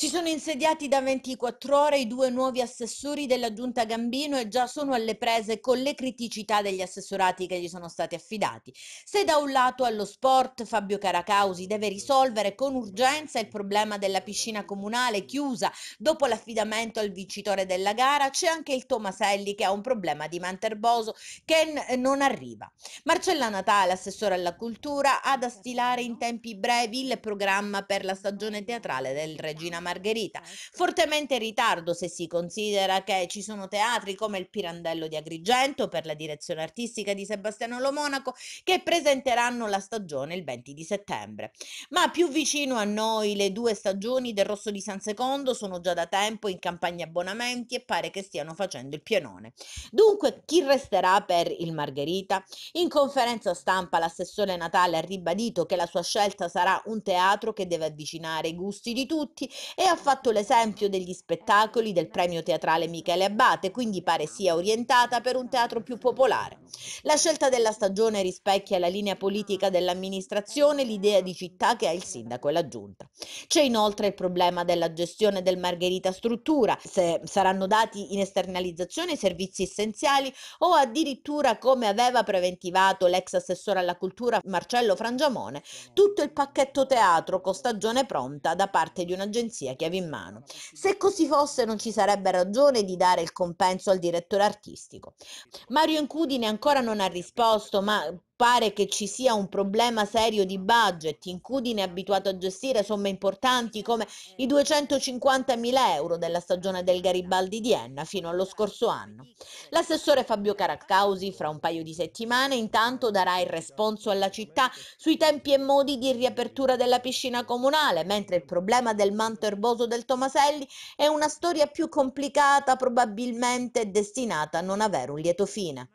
Si sono insediati da 24 ore i due nuovi assessori della Giunta Gambino e già sono alle prese con le criticità degli assessorati che gli sono stati affidati. Se da un lato allo sport Fabio Caracausi deve risolvere con urgenza il problema della piscina comunale chiusa dopo l'affidamento al vincitore della gara, c'è anche il Tomaselli che ha un problema di manterboso che non arriva. Marcella Natale, assessore alla cultura, ha da stilare in tempi brevi il programma per la stagione teatrale del Regina Maria. Margherita, eh, fortemente in ritardo se si considera che ci sono teatri come il Pirandello di Agrigento per la direzione artistica di Sebastiano Lomonaco che presenteranno la stagione il 20 di settembre. Ma più vicino a noi le due stagioni del Rosso di San Secondo sono già da tempo in campagna abbonamenti e pare che stiano facendo il pienone. Dunque chi resterà per il Margherita? In conferenza stampa l'assessore Natale ha ribadito che la sua scelta sarà un teatro che deve avvicinare i gusti di tutti e ha fatto l'esempio degli spettacoli del premio teatrale Michele Abbate, quindi pare sia orientata per un teatro più popolare. La scelta della stagione rispecchia la linea politica dell'amministrazione, l'idea di città che ha il sindaco e la giunta. C'è inoltre il problema della gestione del Margherita Struttura, se saranno dati in esternalizzazione i servizi essenziali o addirittura come aveva preventivato l'ex assessore alla cultura Marcello Frangiamone, tutto il pacchetto teatro con stagione pronta da parte di un'agenzia via, chiave in mano. Se così fosse non ci sarebbe ragione di dare il compenso al direttore artistico. Mario Incudine ancora non ha risposto, ma pare che ci sia un problema serio di budget, Incudine è abituato a gestire somme importanti come i 250 mila euro della stagione del Garibaldi di Enna fino allo scorso anno. L'assessore Fabio Caraccausi fra un paio di settimane intanto darà il responso alla città sui tempi e modi di riapertura della piscina comunale, mentre il problema del manto erboso del Tomaselli è una storia più complicata probabilmente destinata a non avere un lieto fine.